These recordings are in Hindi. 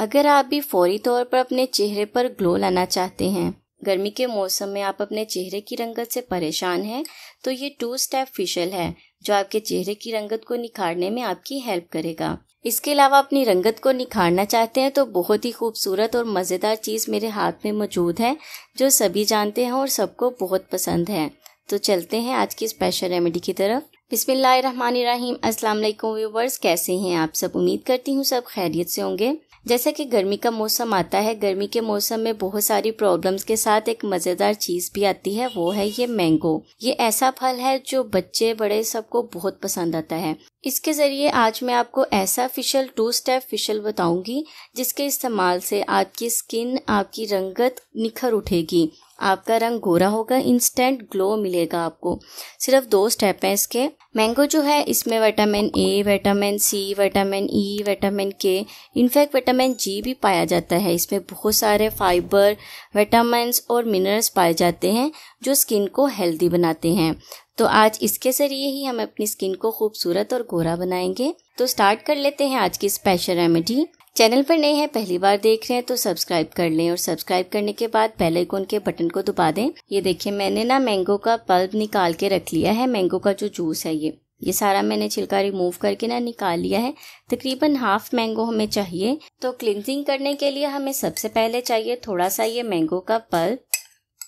अगर आप भी फौरी तौर पर अपने चेहरे पर ग्लो लाना चाहते हैं गर्मी के मौसम में आप अपने चेहरे की रंगत से परेशान हैं तो ये टू स्टेप फेशियल है जो आपके चेहरे की रंगत को निखारने में आपकी हेल्प करेगा इसके अलावा अपनी रंगत को निखारना चाहते हैं तो बहुत ही खूबसूरत और मज़ेदार चीज़ मेरे हाथ में मौजूद है जो सभी जानते हैं और सबको बहुत पसंद है तो चलते हैं आज की स्पेशल रेमेडी की तरफ बिस्मिल्लाम अस्सलाम वालेकुम व्यूवर्स कैसे हैं आप सब उम्मीद करती हूँ सब खैरियत से होंगे जैसा कि गर्मी का मौसम आता है गर्मी के मौसम में बहुत सारी प्रॉब्लम्स के साथ एक मज़ेदार चीज़ भी आती है वो है ये मैंगो ये ऐसा फल है जो बच्चे बड़े सबको बहुत पसंद आता है इसके ज़रिए आज मैं आपको ऐसा फिशल टू स्टेप फिशल बताऊंगी जिसके इस्तेमाल से आपकी स्किन आपकी रंगत निखर उठेगी आपका रंग गोरा होगा इंस्टेंट ग्लो मिलेगा आपको सिर्फ दो स्टेप हैं इसके मैंगो जो है इसमें vitamin A vitamin C vitamin E vitamin K in fact vitamin G भी पाया जाता है इसमें बहुत सारे फाइबर विटामिन और मिनरल्स पाए जाते हैं जो स्किन को हेल्दी बनाते हैं तो आज इसके ज़रिए ही हम अपनी स्किन को खूबसूरत और गोरा बनाएंगे तो स्टार्ट कर लेते हैं आज की स्पेशल रेमेडी चैनल पर नए हैं पहली बार देख रहे हैं तो सब्सक्राइब कर लें और सब्सक्राइब करने के बाद बेल आइकन के बटन को दबा दें ये देखिए मैंने ना मैंगो का पल्प निकाल के रख लिया है मैंगो का जो जूस है ये ये सारा मैंने छिलका रिमूव करके ना निकाल लिया है तकरीबन हाफ मैंगो हमें चाहिए तो क्लिनजिंग करने के लिए हमें सबसे पहले चाहिए थोड़ा सा ये मैंगो का पल्प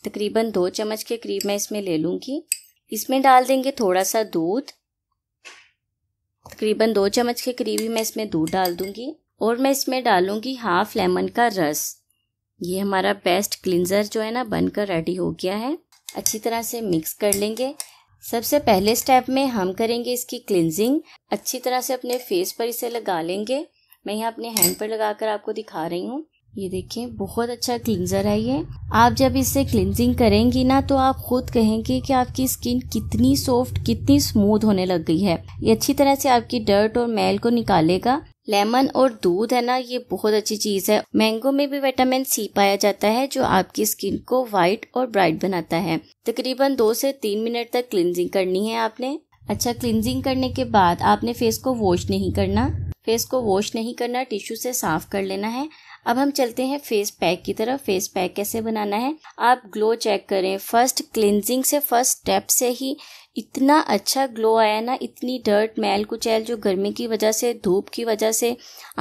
तकरीबन दो चम्मच के करीब मैं इसमें ले लूँगी इसमें डाल देंगे थोड़ा सा दूध तकरीबन दो चम्मच के करीब ही मैं इसमें दूध डाल दूंगी और मैं इसमें डालूंगी हाफ लेमन का रस ये हमारा बेस्ट क्लिनज़र जो है ना बनकर रेडी हो गया है अच्छी तरह से मिक्स कर लेंगे सबसे पहले स्टेप में हम करेंगे इसकी क्लिनजिंग अच्छी तरह से अपने फेस पर इसे लगा लेंगे मैं यहाँ अपने हैंड पर लगाकर आपको दिखा रही हूँ ये देखें बहुत अच्छा क्लिनजर है ये आप जब इससे क्लिनजिंग करेंगी ना तो आप खुद कहेंगे कि आपकी स्किन कितनी सॉफ्ट कितनी स्मूथ होने लग गई है ये अच्छी तरह से आपकी डर्ट और मैल को निकालेगा लेमन और दूध है ना ये बहुत अच्छी चीज़ है मैंगो में भी विटामिन सी पाया जाता है जो आपकी स्किन को वाइट और ब्राइट बनाता है तकरीबन दो से तीन मिनट तक क्लिनजिंग करनी है आपने अच्छा क्लिनजिंग करने के बाद आपने फेस को वॉश नहीं करना फेस को वॉश नहीं करना टिश्यू से साफ कर लेना है अब हम चलते हैं फेस पैक की तरफ फेस पैक कैसे बनाना है आप ग्लो चेक करें फर्स्ट क्लिनजिंग से फर्स्ट स्टेप से ही इतना अच्छा ग्लो आया ना इतनी डर्ट मैल कुचैल जो गर्मी की वजह से धूप की वजह से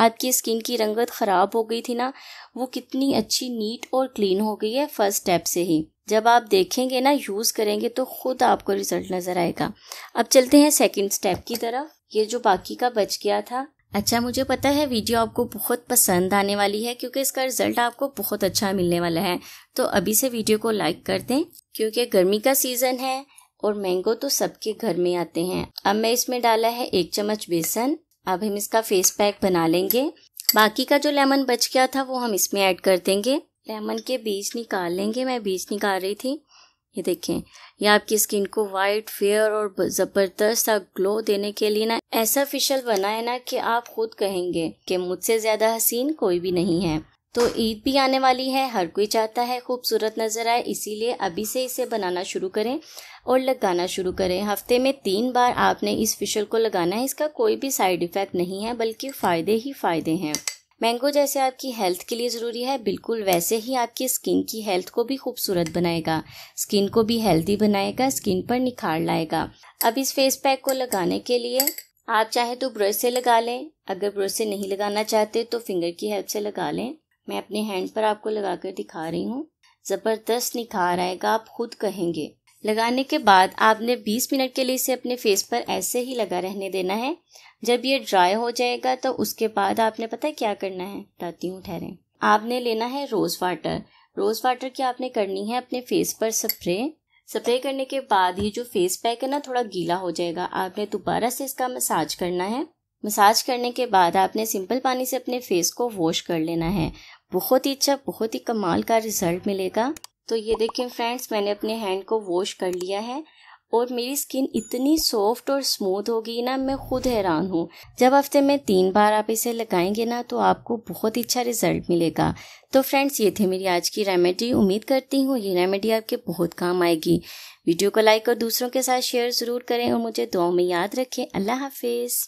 आपकी स्किन की रंगत ख़राब हो गई थी ना वो कितनी अच्छी नीट और क्लीन हो गई है फर्स्ट स्टेप से ही जब आप देखेंगे ना यूज़ करेंगे तो खुद आपको रिजल्ट नज़र आएगा अब चलते हैं सेकेंड स्टेप की तरफ ये जो बाकी का बच गया था अच्छा मुझे पता है वीडियो आपको बहुत पसंद आने वाली है क्योंकि इसका रिजल्ट आपको बहुत अच्छा मिलने वाला है तो अभी से वीडियो को लाइक कर दें क्योंकि गर्मी का सीजन है और मैंगो तो सबके घर में आते हैं अब मैं इसमें डाला है एक चम्मच बेसन अब हम इसका फेस पैक बना लेंगे बाकी का जो लेमन बच गया था वो हम इसमें ऐड कर देंगे लेमन के बीज निकाल लेंगे मैं बीज निकाल रही थी ये देखें ये आपकी स्किन को वाइट फेयर और ज़बरदस्त सा ग्लो देने के लिए ना ऐसा फेशियल बना है ना कि आप खुद कहेंगे कि मुझसे ज़्यादा हसीन कोई भी नहीं है तो ईद भी आने वाली है हर कोई चाहता है खूबसूरत नज़र आए इसीलिए अभी से इसे बनाना शुरू करें और लगाना शुरू करें हफ्ते में तीन बार आपने इस फेशियल को लगाना है इसका कोई भी साइड इफ़ेक्ट नहीं है बल्कि फ़ायदे ही फ़ायदे हैं मैंगो जैसे आपकी हेल्थ के लिए ज़रूरी है बिल्कुल वैसे ही आपकी स्किन की हेल्थ को भी खूबसूरत बनाएगा स्किन को भी हेल्दी बनाएगा स्किन पर निखार लाएगा अब इस फेस पैक को लगाने के लिए आप चाहे तो ब्रश से लगा लें अगर ब्रश से नहीं लगाना चाहते तो फिंगर की हेल्प से लगा लें मैं अपने हैंड पर आपको लगा कर दिखा रही हूँ ज़बरदस्त निखार आएगा आप खुद कहेंगे लगाने के बाद आपने 20 मिनट के लिए इसे अपने फेस पर ऐसे ही लगा रहने देना है जब ये ड्राई हो जाएगा तो उसके बाद आपने पता है क्या करना है बताती हूँ ठहरे आपने लेना है रोज़ वाटर रोज़ वाटर की आपने करनी है अपने फेस पर स्प्रे स्प्रे करने के बाद ये जो फेस पैक है ना थोड़ा गीला हो जाएगा आपने दोबारा से इसका मसाज करना है मसाज करने के बाद आपने सिंपल पानी से अपने फेस को वॉश कर लेना है बहुत ही अच्छा बहुत ही कमाल का रिजल्ट मिलेगा तो ये देखें फ्रेंड्स मैंने अपने हैंड को वॉश कर लिया है और मेरी स्किन इतनी सॉफ्ट और स्मूथ होगी ना मैं खुद हैरान हूँ जब हफ्ते में तीन बार आप इसे लगाएंगे ना तो आपको बहुत अच्छा रिजल्ट मिलेगा तो फ्रेंड्स ये थे मेरी आज की रेमेडी उम्मीद करती हूँ ये रेमेडी आपके बहुत काम आएगी वीडियो को लाइक और दूसरों के साथ शेयर ज़रूर करें और मुझे दुआ में याद रखें अल्लाह हाफिज़